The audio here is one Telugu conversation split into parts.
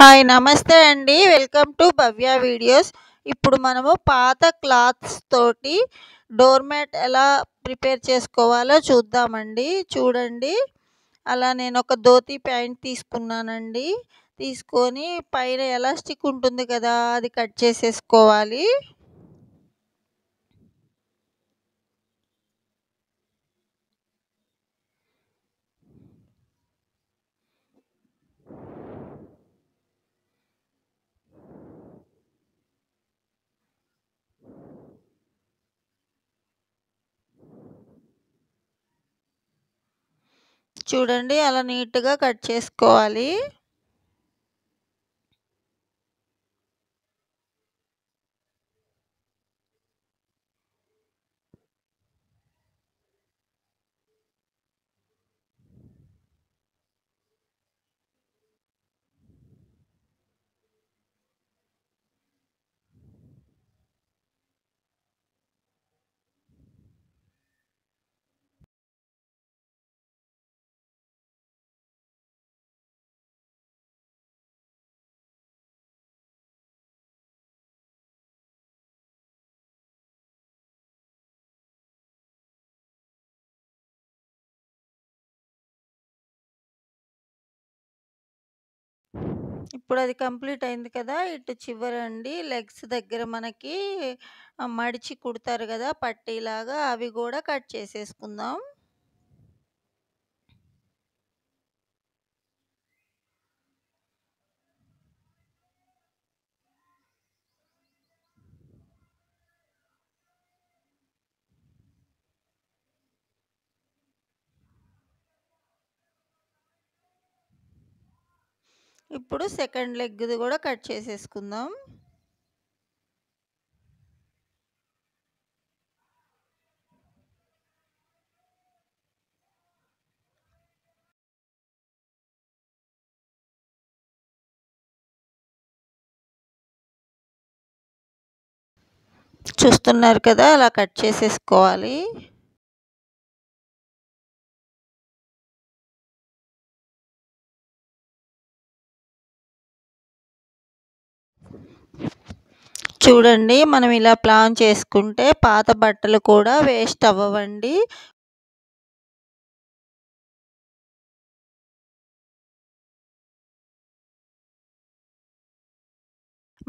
హాయ్ నమస్తే అండి వెల్కమ్ టు భవ్య వీడియోస్ ఇప్పుడు మనము పాత క్లాత్స్ తోటి డోర్ మ్యాట్ ఎలా ప్రిపేర్ చేసుకోవాలో చూద్దామండి చూడండి అలా నేను ఒక ధోతి ప్యాంట్ తీసుకున్నానండి తీసుకొని పైన ఎలాస్టిక్ ఉంటుంది కదా అది కట్ చేసేసుకోవాలి చూడండి అలా నీట్గా కట్ చేసుకోవాలి ఇప్పుడు అది కంప్లీట్ అయింది కదా ఇటు చివరండి లెగ్స్ దగ్గర మనకి మడిచి కుడతారు కదా పట్టీలాగా అవి కూడా కట్ చేసేసుకుందాం ఇప్పుడు సెకండ్ లెగ్ది కూడా కట్ చేసేసుకుందాం చూస్తున్నారు కదా అలా కట్ చేసేసుకోవాలి చూడండి మనం ఇలా ప్లాన్ చేసుకుంటే పాత బట్టలు కూడా వేస్ట్ అవ్వవండి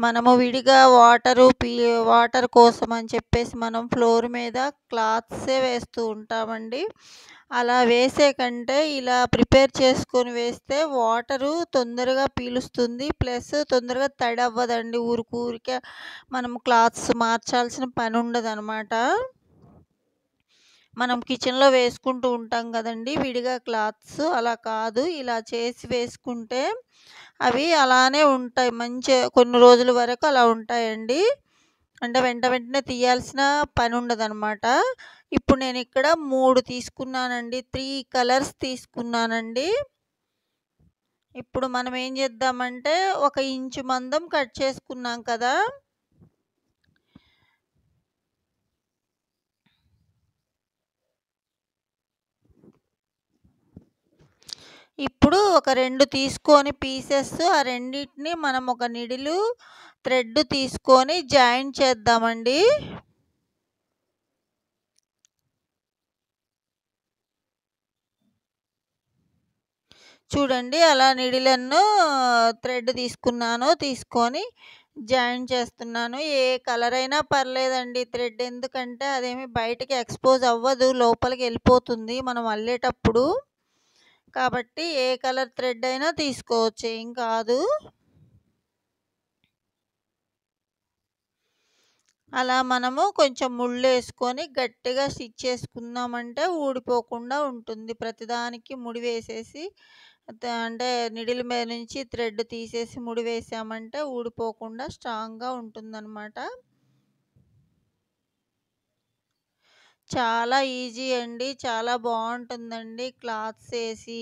మనము విడిగా వాటరు పీ వాటర్ కోసం అని చెప్పేసి మనం ఫ్లోర్ మీద క్లాత్సే వేస్తూ ఉంటామండి అలా వేసే కంటే ఇలా ప్రిపేర్ చేసుకొని వేస్తే వాటరు తొందరగా పీలుస్తుంది ప్లస్ తొందరగా తడి అవ్వదండి ఊరికే మనం క్లాత్స్ మార్చాల్సిన పని ఉండదు మనం కిచెన్లో వేసుకుంటూ ఉంటాం కదండి విడిగా క్లాత్స్ అలా కాదు ఇలా చేసి వేసుకుంటే అవి అలానే ఉంటాయి మంచి కొన్ని రోజుల వరకు అలా ఉంటాయండి అంటే వెంట వెంటనే తీయాల్సిన పని ఉండదన్నమాట ఇప్పుడు నేను ఇక్కడ మూడు తీసుకున్నానండి త్రీ కలర్స్ తీసుకున్నానండి ఇప్పుడు మనం ఏం చేద్దామంటే ఒక ఇంచు మందం కట్ చేసుకున్నాం కదా ఇప్పుడు ఒక రెండు తీసుకొని పీసెస్ ఆ రెండింటిని మనం ఒక నిడిలు థ్రెడ్ తీసుకొని జాయిన్ చేద్దామండి చూడండి అలా నిడిలను థ్రెడ్ తీసుకున్నాను తీసుకొని జాయిన్ చేస్తున్నాను ఏ కలర్ అయినా పర్లేదండి థ్రెడ్ ఎందుకంటే అదేమి బయటికి ఎక్స్పోజ్ అవ్వదు లోపలికి వెళ్ళిపోతుంది మనం అల్లేటప్పుడు కాబట్టి ఏ కలర్ థ్రెడ్ అయినా తీసుకోవచ్చు ఏం కాదు అలా మనము కొంచెం ముళ్ళు వేసుకొని గట్టిగా స్టిచ్ చేసుకుందామంటే ఊడిపోకుండా ఉంటుంది ప్రతిదానికి ముడి వేసేసి అంటే నిడిల్ మీద నుంచి థ్రెడ్ తీసేసి ముడి వేసామంటే ఊడిపోకుండా స్ట్రాంగ్గా ఉంటుందన్నమాట చాలా ఈజీ అండి చాలా బాగుంటుందండి క్లాత్స్ వేసి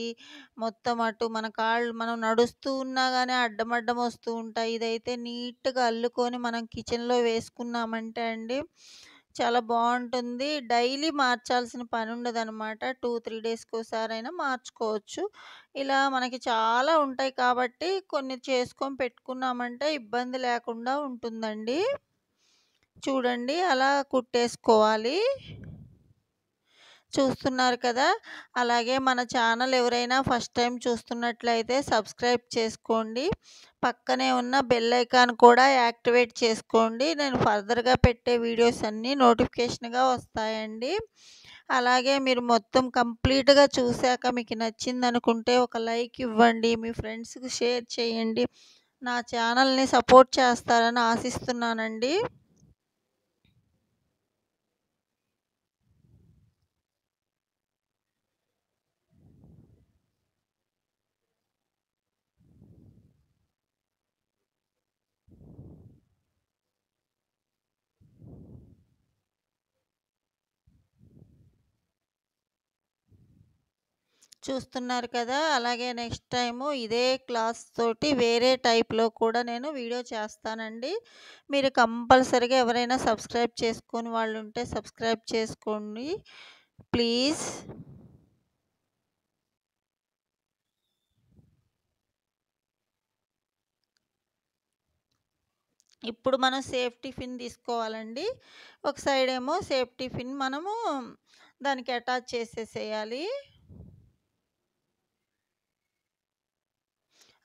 మొత్తం అటు మన కాళ్ళు మనం నడుస్తూ ఉన్నా కానీ అడ్డం అడ్డం వస్తూ ఉంటాయి ఇదైతే నీట్గా అల్లుకొని మనం కిచెన్లో వేసుకున్నామంటే అండి చాలా బాగుంటుంది డైలీ మార్చాల్సిన పని ఉండదు అనమాట టూ త్రీ డేస్కి ఒకసారైనా మార్చుకోవచ్చు ఇలా మనకి చాలా ఉంటాయి కాబట్టి కొన్ని చేసుకొని పెట్టుకున్నామంటే ఇబ్బంది లేకుండా ఉంటుందండి చూడండి అలా కుట్టేసుకోవాలి చూస్తున్నారు కదా అలాగే మన ఛానల్ ఎవరైనా ఫస్ట్ టైం చూస్తున్నట్లయితే సబ్స్క్రైబ్ చేసుకోండి పక్కనే ఉన్న బెల్ ఐకాన్ కూడా యాక్టివేట్ చేసుకోండి నేను ఫర్దర్గా పెట్టే వీడియోస్ అన్నీ నోటిఫికేషన్గా వస్తాయండి అలాగే మీరు మొత్తం కంప్లీట్గా చూశాక మీకు నచ్చింది అనుకుంటే ఒక లైక్ ఇవ్వండి మీ ఫ్రెండ్స్కి షేర్ చేయండి నా ఛానల్ని సపోర్ట్ చేస్తారని ఆశిస్తున్నానండి చూస్తున్నారు కదా అలాగే నెక్స్ట్ టైము ఇదే క్లాస్ తోటి వేరే టైప్లో కూడా నేను వీడియో చేస్తానండి మీరు కంపల్సరిగా ఎవరైనా సబ్స్క్రైబ్ చేసుకుని వాళ్ళు ఉంటే సబ్స్క్రైబ్ చేసుకోండి ప్లీజ్ ఇప్పుడు మనం సేఫ్టీ ఫిన్ తీసుకోవాలండి ఒక సైడ్ ఏమో సేఫ్టీ ఫిన్ మనము దానికి అటాచ్ చేసేసేయాలి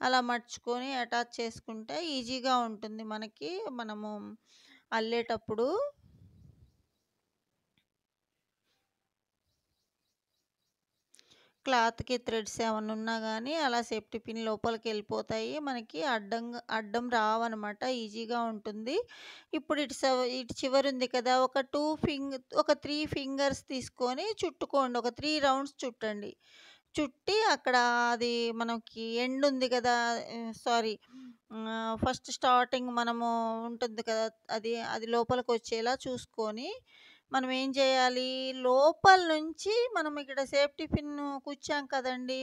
అలా మడుచుకొని అటాచ్ చేసుకుంటే ఈజీగా ఉంటుంది మనకి మనము అల్లేటప్పుడు క్లాత్కి థ్రెడ్స్ ఏమైనా ఉన్నా కానీ అలా సేఫ్టీ పిన్ లోపలికి వెళ్ళిపోతాయి మనకి అడ్డంగా అడ్డం రావన్నమాట ఈజీగా ఉంటుంది ఇప్పుడు ఇటు ఇటు చివరి ఉంది కదా ఒక టూ ఫింగ్ ఒక త్రీ ఫింగర్స్ తీసుకొని చుట్టుకోండి ఒక త్రీ రౌండ్స్ చుట్టండి చుట్టి అక్కడ అది మనకి ఎండ్ ఉంది కదా సారీ ఫస్ట్ స్టార్టింగ్ మనము ఉంటుంది కదా అది అది లోపలికి వచ్చేలా చూసుకొని మనం ఏం చేయాలి లోపల నుంచి మనం ఇక్కడ సేఫ్టీ పిన్ కూర్చాం కదండి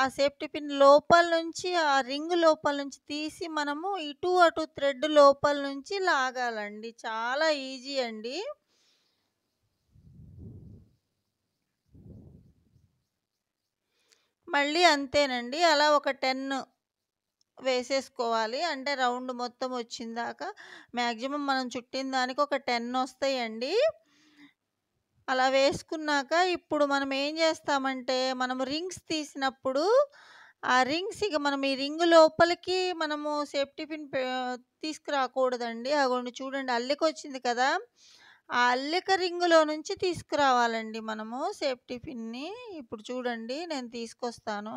ఆ సేఫ్టీ పిన్ లోపల నుంచి ఆ రింగ్ లోపల నుంచి తీసి మనము ఇటు అటు థ్రెడ్ లోపల నుంచి లాగాలండి చాలా ఈజీ అండి మళ్ళీ అంతేనండి అలా ఒక టెన్ వేసేసుకోవాలి అంటే రౌండ్ మొత్తం వచ్చిందాక మ్యాక్సిమం మనం చుట్టిన దానికి ఒక టెన్ వస్తాయండి అలా వేసుకున్నాక ఇప్పుడు మనం ఏం చేస్తామంటే మనం రింగ్స్ తీసినప్పుడు ఆ రింగ్స్ ఇక మనం ఈ రింగ్ లోపలికి మనము సేఫ్టీ పిన్ తీసుకురాకూడదండి అగోండి చూడండి అల్లికి వచ్చింది కదా ఆ అల్లిక రింగులో నుంచి తీసుకురావాలండి మనము సేఫ్టీ పిన్ని ఇప్పుడు చూడండి నేను తీసుకొస్తాను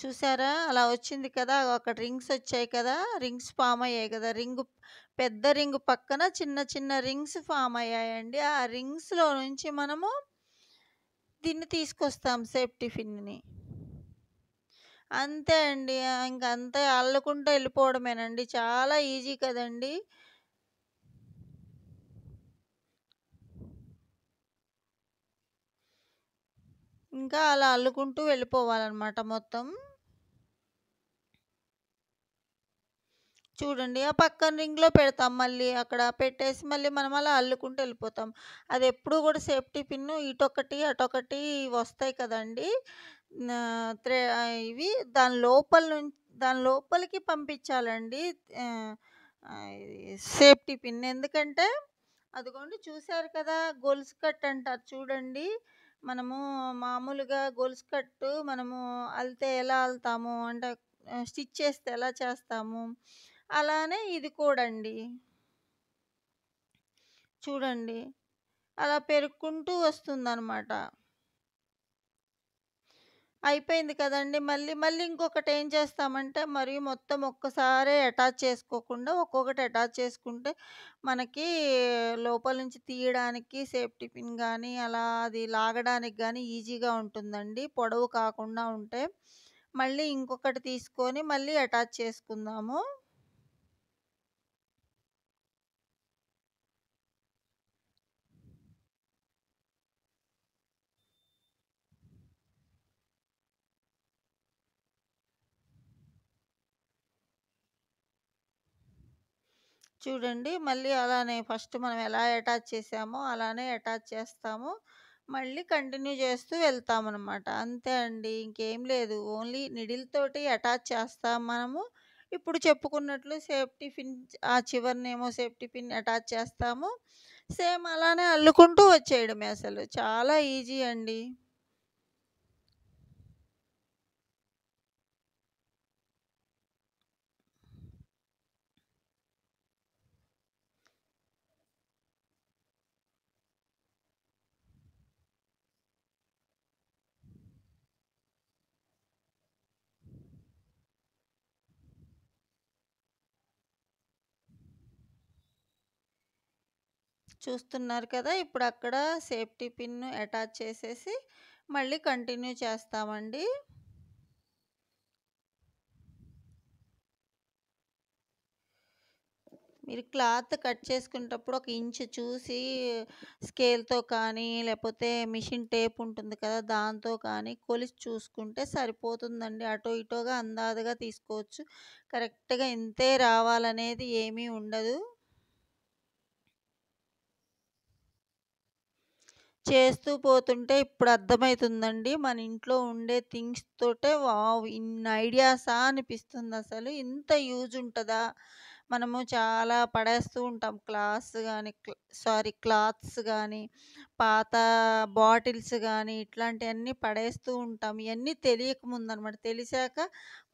చూసారా అలా వచ్చింది కదా ఒక రింగ్స్ వచ్చాయి కదా రింగ్స్ ఫామ్ అయ్యాయి కదా రింగ్ పెద్ద రింగ్ పక్కన చిన్న చిన్న రింగ్స్ ఫామ్ అయ్యాయండి ఆ రింగ్స్లో నుంచి మనము దీన్ని తీసుకొస్తాం సేఫ్టీ పిన్ని అంతే అండి ఇంకంతే అల్లుకుంటూ వెళ్ళిపోవడమేనండి చాలా ఈజీ కదండి ఇంకా అలా అల్లుకుంటూ వెళ్ళిపోవాలన్నమాట మొత్తం చూడండి ఆ పక్కన రింగ్లో పెడతాం మళ్ళీ అక్కడ పెట్టేసి మళ్ళీ మనం అలా అల్లుకుంటూ వెళ్ళిపోతాం అది ఎప్పుడు కూడా సేఫ్టీ పిన్ను ఇటొకటి అటొకటి వస్తాయి కదండి ఇవి దాని లోపల నుంచి దాని లోపలికి పంపించాలండి సేఫ్టీ పిన్ ఎందుకంటే అదిగోండి చూశారు కదా గొలుసు కట్ అంటారు చూడండి మనము మామూలుగా గొలుసు కట్టు మనము అల్తే ఎలా అల్తాము అంటే స్టిచ్ చేస్తే ఎలా చేస్తాము అలానే ఇది కూడండి చూడండి అలా పెరుక్కుంటూ వస్తుందన్నమాట అయిపోయింది కదండి మళ్ళీ మళ్ళీ ఇంకొకటి ఏం చేస్తామంటే మరి మొత్తం ఒక్కసారే అటాచ్ చేసుకోకుండా ఒక్కొక్కటి అటాచ్ చేసుకుంటే మనకి లోపల నుంచి తీయడానికి సేఫ్టీ పిన్ కానీ అలా అది లాగడానికి కానీ ఈజీగా ఉంటుందండి పొడవు కాకుండా ఉంటే మళ్ళీ ఇంకొకటి తీసుకొని మళ్ళీ అటాచ్ చేసుకుందాము చూడండి మళ్ళీ అలానే ఫస్ట్ మనం ఎలా అటాచ్ చేసామో అలానే అటాచ్ చేస్తాము మళ్ళీ కంటిన్యూ చేస్తూ అనమాట అంతే అండి ఇంకేం లేదు ఓన్లీ నిడిల్తోటి అటాచ్ చేస్తాం మనము ఇప్పుడు చెప్పుకున్నట్లు సేఫ్టీ పిన్ ఆ చివరినేమో సేఫ్టీ పిన్ అటాచ్ చేస్తాము సేమ్ అలానే అల్లుకుంటూ వచ్చేయడమే అసలు చాలా ఈజీ అండి చూస్తున్నారు కదా ఇప్పుడు అక్కడ సేఫ్టీ పిన్ అటాచ్ చేసేసి మళ్ళీ కంటిన్యూ చేస్తామండి మీరు క్లాత్ కట్ చేసుకునేటప్పుడు ఒక ఇంచ్ చూసి స్కేల్తో కానీ లేకపోతే మిషన్ టేప్ ఉంటుంది కదా దాంతో కానీ కొలిసి చూసుకుంటే సరిపోతుందండి అటో ఇటోగా అందాదుగా తీసుకోవచ్చు కరెక్ట్గా ఇంతే రావాలనేది ఏమీ ఉండదు చేస్తూ పోతుంటే ఇప్పుడు అర్థమవుతుందండి మన ఇంట్లో ఉండే థింగ్స్ తోటే వావ్ ఇన్ని ఐడియాసా అనిపిస్తుంది అసలు ఇంత యూజ్ ఉంటుందా మనము చాలా పడేస్తూ ఉంటాం క్లాస్ కానీ సారీ క్లాత్స్ కానీ పాత బాటిల్స్ కానీ ఇట్లాంటివన్నీ పడేస్తూ ఉంటాం ఇవన్నీ తెలియకముందు అనమాట తెలిసాక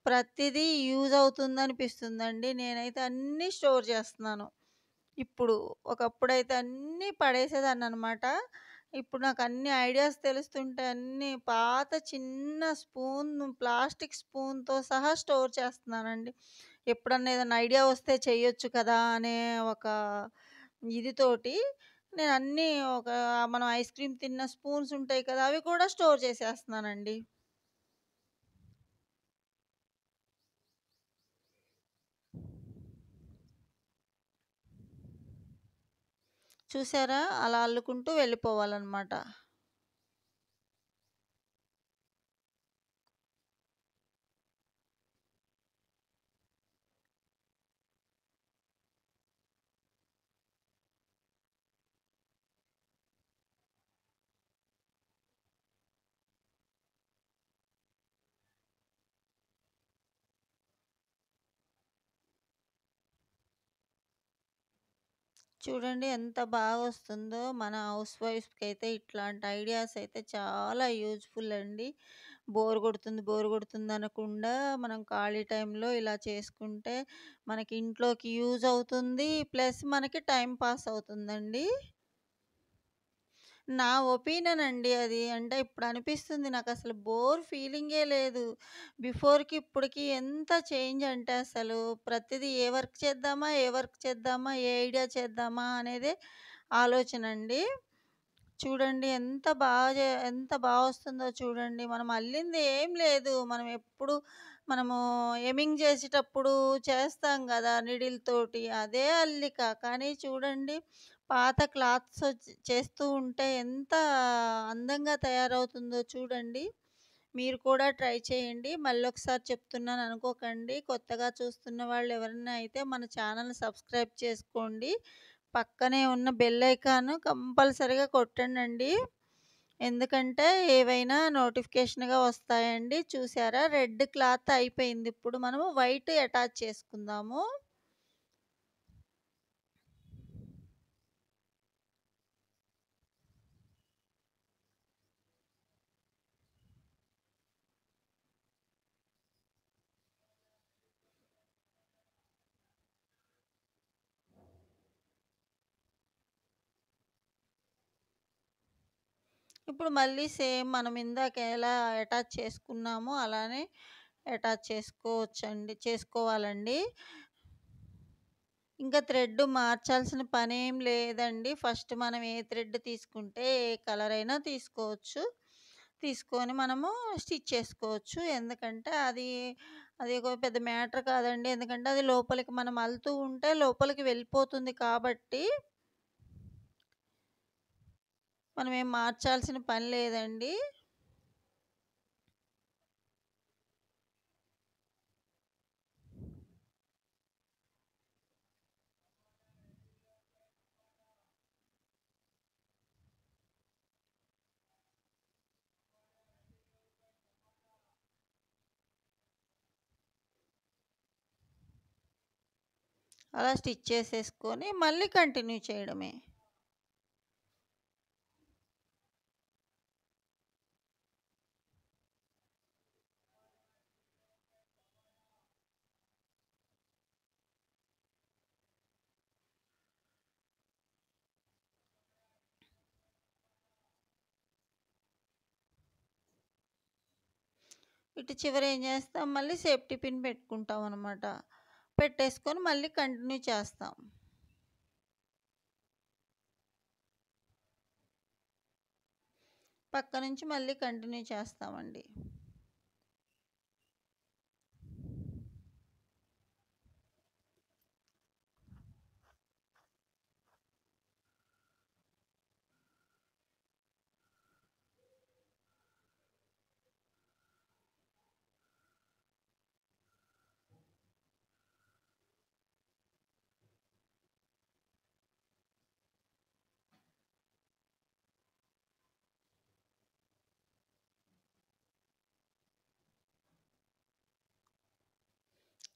ప్రతిదీ యూజ్ అవుతుంది అనిపిస్తుందండి నేనైతే అన్నీ స్టోర్ చేస్తున్నాను ఇప్పుడు ఒకప్పుడైతే అన్నీ పడేసేదాన్ని అనమాట ఇప్పుడు నాకు అన్ని ఐడియాస్ తెలుస్తుంటే అన్ని పాత చిన్న స్పూన్ ప్లాస్టిక్ స్పూన్తో సహా స్టోర్ చేస్తున్నానండి ఎప్పుడన్నా ఏదైనా ఐడియా వస్తే చేయొచ్చు కదా అనే ఒక ఇదితోటి నేను అన్నీ ఒక మనం ఐస్ క్రీమ్ తిన్న స్పూన్స్ ఉంటాయి కదా అవి కూడా స్టోర్ చేసేస్తున్నానండి చూసారా అలా అల్లుకుంటూ వెళ్ళిపోవాలన్నమాట చూడండి ఎంత బాగా వస్తుందో మన హౌస్ వైఫ్కి అయితే ఇట్లాంటి ఐడియాస్ అయితే చాలా యూజ్ఫుల్ అండి బోర్ కొడుతుంది బోర్ కొడుతుంది అనకుండా మనం ఖాళీ టైంలో ఇలా చేసుకుంటే మనకి ఇంట్లోకి యూజ్ అవుతుంది ప్లస్ మనకి టైం పాస్ అవుతుందండి నా ఒపీనియన్ అండి అది అంటే ఇప్పుడు అనిపిస్తుంది నాకు అసలు బోర్ ఫీలింగే లేదు బిఫోర్కి ఇప్పటికి ఎంత చేంజ్ అంటే అసలు ప్రతిదీ ఏ వర్క్ చేద్దామా ఏ వర్క్ చేద్దామా ఏ ఐడియా చేద్దామా అనేది ఆలోచన అండి చూడండి ఎంత బాగా ఎంత బాగా వస్తుందో చూడండి మనం అల్లింది ఏం లేదు మనం ఎప్పుడు మనము ఎమింగ్ చేసేటప్పుడు చేస్తాం కదా నిడిల్ తోటి అదే అల్లిక కానీ చూడండి పాత క్లాత్స్ చేస్తూ ఉంటే ఎంత అందంగా తయారవుతుందో చూడండి మీరు కూడా ట్రై చేయండి మళ్ళీ ఒకసారి చెప్తున్నాను అనుకోకండి కొత్తగా చూస్తున్న వాళ్ళు ఎవరైనా అయితే మన ఛానల్ సబ్స్క్రైబ్ చేసుకోండి పక్కనే ఉన్న బెల్ ఐకాన్ కంపల్సరిగా కొట్టండి ఎందుకంటే ఏవైనా నోటిఫికేషన్గా వస్తాయండి చూసారా రెడ్ క్లాత్ అయిపోయింది ఇప్పుడు మనము వైట్ అటాచ్ చేసుకుందాము ఇప్పుడు మళ్ళీ సేమ్ మనం ఇందాక ఎలా అటాచ్ చేసుకున్నామో అలానే అటాచ్ చేసుకోవచ్చండి చేసుకోవాలండి ఇంకా థ్రెడ్ మార్చాల్సిన పని ఏం లేదండి ఫస్ట్ మనం ఏ థ్రెడ్ తీసుకుంటే ఏ కలర్ అయినా తీసుకోవచ్చు తీసుకొని మనము స్టిచ్ చేసుకోవచ్చు ఎందుకంటే అది అది ఒక పెద్ద మ్యాటర్ కాదండి ఎందుకంటే అది లోపలికి మనం అల్తూ ఉంటే లోపలికి వెళ్ళిపోతుంది కాబట్టి మనం ఏం మార్చాల్సిన పని లేదండి అలా స్టిచ్ చేసేసుకొని మళ్ళీ కంటిన్యూ చేయడమే ఇటు చివర ఏం చేస్తాం మళ్ళీ సేఫ్టీ పిన్ పెట్టుకుంటాం అనమాట పెట్టేసుకొని మళ్ళీ కంటిన్యూ చేస్తాం పక్క నుంచి మళ్ళీ కంటిన్యూ చేస్తామండి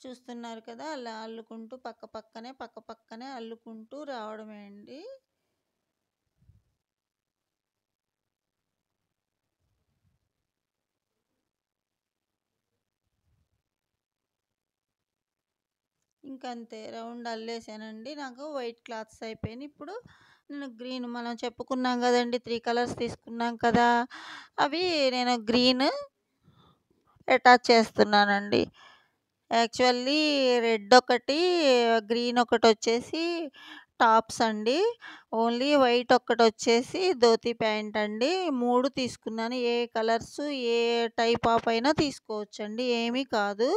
చూస్తున్నారు కదా అలా అల్లుకుంటూ పక్క పక్కనే పక్క పక్కనే అల్లుకుంటూ రావడమే అండి ఇంకంతే రౌండ్ అల్లేసానండి నాకు వైట్ క్లాత్స్ అయిపోయినాయి ఇప్పుడు నేను గ్రీన్ మనం చెప్పుకున్నాం కదండి త్రీ కలర్స్ తీసుకున్నాం కదా అవి నేను గ్రీన్ అటాచ్ చేస్తున్నానండి యాక్చువల్లీ రెడ్ ఒకటి గ్రీన్ ఒకటి వచ్చేసి టాప్స్ అండి ఓన్లీ వైట్ ఒక్కటి వచ్చేసి ధోతి ప్యాంట్ అండి మూడు తీసుకున్నాను ఏ కలర్స్ ఏ టైప్ ఆఫ్ అయినా తీసుకోవచ్చండి ఏమీ కాదు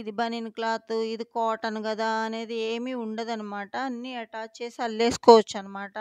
ఇది బనిన్ క్లాత్ ఇది కాటన్ కదా అనేది ఏమీ ఉండదనమాట అన్నీ అటాచ్ చేసి అల్లేసుకోవచ్చు అనమాట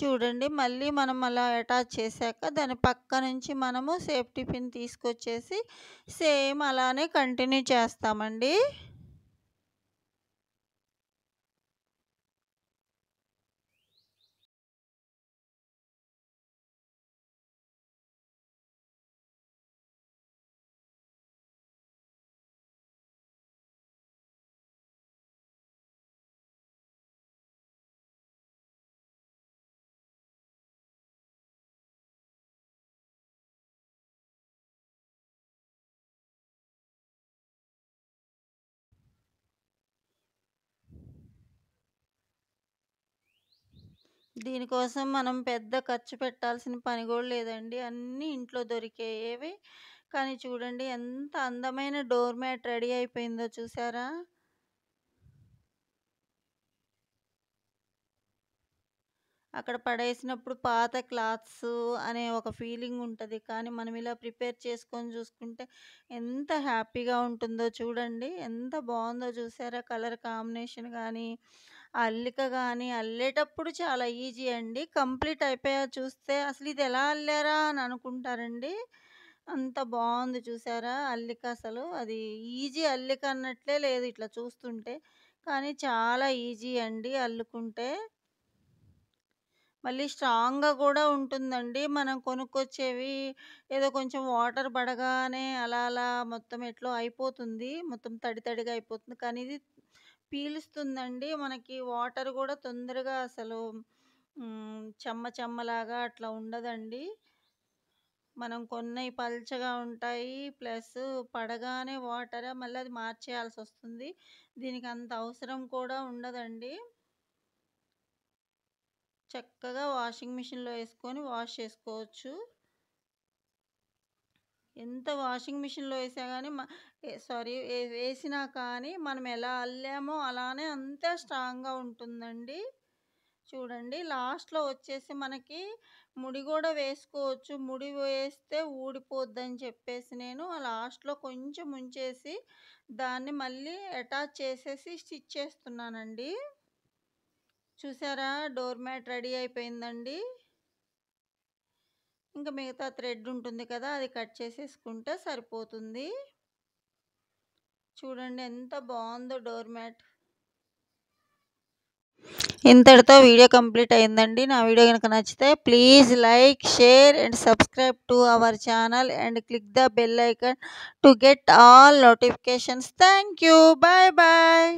చూడండి మళ్ళీ మనం అలా అటాచ్ చేశాక దాని పక్క నుంచి మనము సేఫ్టీ పిన్ తీసుకొచ్చేసి సేమ్ అలానే కంటిన్యూ చేస్తామండి దీనికోసం మనం పెద్ద ఖర్చు పెట్టాల్సిన పని కూడా లేదండి అన్నీ ఇంట్లో దొరికేవి కానీ చూడండి ఎంత అందమైన డోర్ మ్యాట్ రెడీ అయిపోయిందో చూసారా అక్కడ పడేసినప్పుడు పాత క్లాత్స్ అనే ఒక ఫీలింగ్ ఉంటుంది కానీ మనం ఇలా ప్రిపేర్ చేసుకొని చూసుకుంటే ఎంత హ్యాపీగా ఉంటుందో చూడండి ఎంత బాగుందో చూసారా కలర్ కాంబినేషన్ కానీ అల్లిక కానీ అల్లేటప్పుడు చాలా ఈజీ అండి కంప్లీట్ అయిపోయా చూస్తే అసలు ఇది ఎలా అల్లారా అని అనుకుంటారండి అంత బాగుంది చూసారా అల్లిక అసలు అది ఈజీ అల్లిక అన్నట్లే లేదు ఇట్లా చూస్తుంటే కానీ చాలా ఈజీ అండి అల్లుకుంటే మళ్ళీ స్ట్రాంగ్గా కూడా ఉంటుందండి మనం కొనుక్కొచ్చేవి ఏదో కొంచెం వాటర్ పడగానే అలా అలా మొత్తం ఎట్లో అయిపోతుంది మొత్తం తడి తడిగా అయిపోతుంది కానీ ఇది పీలుస్తుందండి మనకి వాటర్ కూడా తొందరగా అసలు చెమ్మ చెమ్మలాగా అట్లా ఉండదండి మనం కొన్నవి పల్చగా ఉంటాయి ప్లస్ పడగానే వాటర్ మళ్ళీ అది మార్చేయాల్సి వస్తుంది దీనికి అంత అవసరం కూడా ఉండదండి చక్కగా వాషింగ్ మిషన్లో వేసుకొని వాష్ చేసుకోవచ్చు ఎంత వాషింగ్ మిషన్లో వేసా కానీ సారీ వేసినా కానీ మనం ఎలా అల్లామో అలానే అంతే స్ట్రాంగ్గా ఉంటుందండి చూడండి లాస్ట్లో వచ్చేసి మనకి ముడి కూడా వేసుకోవచ్చు ముడి వేస్తే ఊడిపోద్దని చెప్పేసి నేను లాస్ట్లో కొంచెం ఉంచేసి దాన్ని మళ్ళీ అటాచ్ చేసేసి స్టిచ్ చేస్తున్నానండి చూసారా డోర్ మ్యాట్ రెడీ అయిపోయిందండి ఇంకా మిగతా థ్రెడ్ ఉంటుంది కదా అది కట్ చేసేసుకుంటే సరిపోతుంది చూడండి ఎంత బాగుందో డోర్ మ్యాట్ ఇంతటితో వీడియో కంప్లీట్ అయిందండి నా వీడియో కనుక నచ్చితే please like share and subscribe to our channel and click the bell icon to get all notifications thank you bye bye